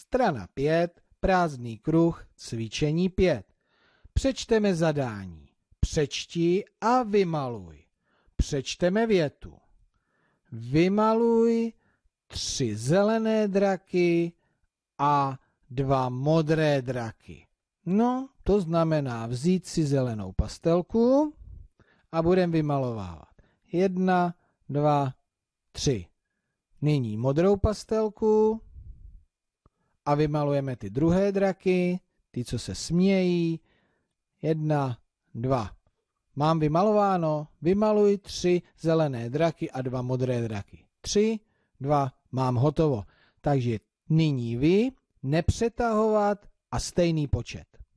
Strana 5, prázdný kruh, cvičení 5. Přečteme zadání. Přečti a vymaluj. Přečteme větu. Vymaluj tři zelené draky a dva modré draky. No, to znamená vzít si zelenou pastelku a budeme vymalovávat. Jedna, dva, tři. Nyní modrou pastelku a vymalujeme ty druhé draky, ty, co se smějí. Jedna, dva. Mám vymalováno, vymaluj tři zelené draky a dva modré draky. Tři, dva, mám hotovo. Takže nyní vy nepřetahovat a stejný počet.